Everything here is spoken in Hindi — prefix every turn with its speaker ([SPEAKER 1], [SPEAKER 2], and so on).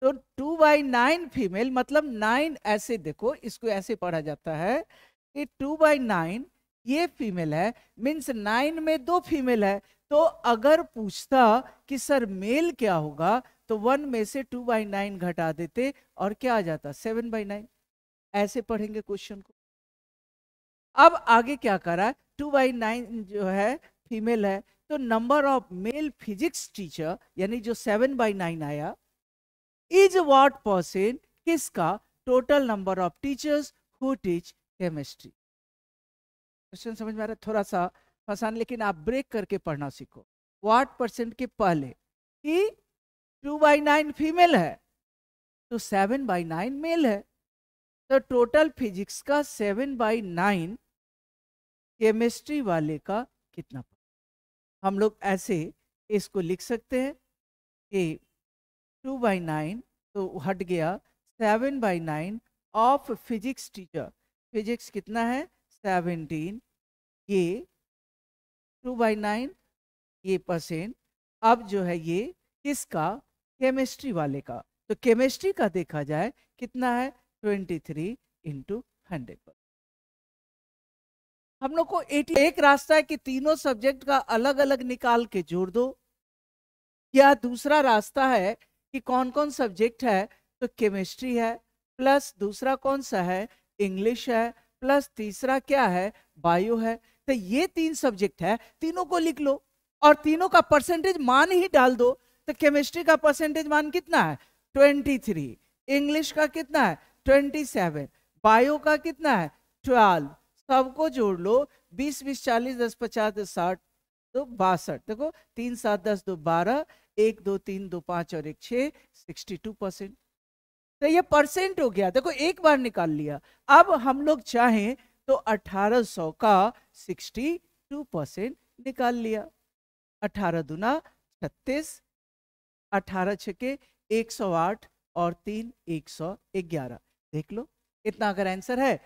[SPEAKER 1] तो टू बाई नाइन फीमेल मतलब नाइन ऐसे देखो इसको ऐसे पढ़ा जाता है कि टू बाई नाइन ये फीमेल है मीन्स नाइन में दो फीमेल है तो अगर पूछता कि सर मेल क्या होगा तो वन में से टू बाई नाइन घटा देते और क्या आ जाता सेवन बाई नाइन ऐसे पढ़ेंगे क्वेश्चन को अब आगे क्या करा टू बाई नाइन जो है फीमेल है तो number of male physics teacher यानी जो सेवन बाई नाइन आया इज वॉट परसेंट किसका total number of teachers who teach chemistry question समझ में आ रहा है थोड़ा सा फंसान लेकिन आप ब्रेक करके पढ़ना सीखो वाट परसेंट के पहले कि टू बाई नाइन फीमेल है तो सेवन बाई नाइन मेल है तो टोटल फिजिक्स का सेवन बाई नाइन केमिस्ट्री वाले का कितना हम लोग ऐसे इसको लिख सकते हैं कि टू बाई नाइन तो हट गया seven by nine of physics teacher physics कितना है सेवनटीन ये टू बाई नाइन ये परसेंट अब जो है ये किसका केमिस्ट्री वाले का तो केमिस्ट्री का देखा जाए कितना है ट्वेंटी थ्री इंटू हंड्रेड पर हम लोग को एटी एक रास्ता है कि तीनों सब्जेक्ट का अलग अलग निकाल के जोड़ दो या दूसरा रास्ता है कि कौन कौन सब्जेक्ट है तो केमिस्ट्री है प्लस दूसरा कौन सा है इंग्लिश है प्लस तीसरा क्या है बायो है तो ये तीन सब्जेक्ट है तीनों को लिख लो और तीनों का परसेंटेज मान ही डाल दो तो केमिस्ट्री का परसेंटेज मान कितना है ट्वेंटी थ्री इंग्लिश का कितना है ट्वेंटी सेवन बायो का कितना है ट्वेल्व सबको जोड़ लो बीस बीस चालीस दस पचास दस साठ दो बासठ देखो तीन सात दस दो बारह एक दो तीन दो पांच और एक छः सिक्सटी टू परसेंट तो ये परसेंट हो गया देखो एक बार निकाल लिया अब हम लोग चाहें तो 1800 का 62 परसेंट निकाल लिया 18 दुना 36 18 छके 108 और तीन 111 देख लो इतना अगर आंसर है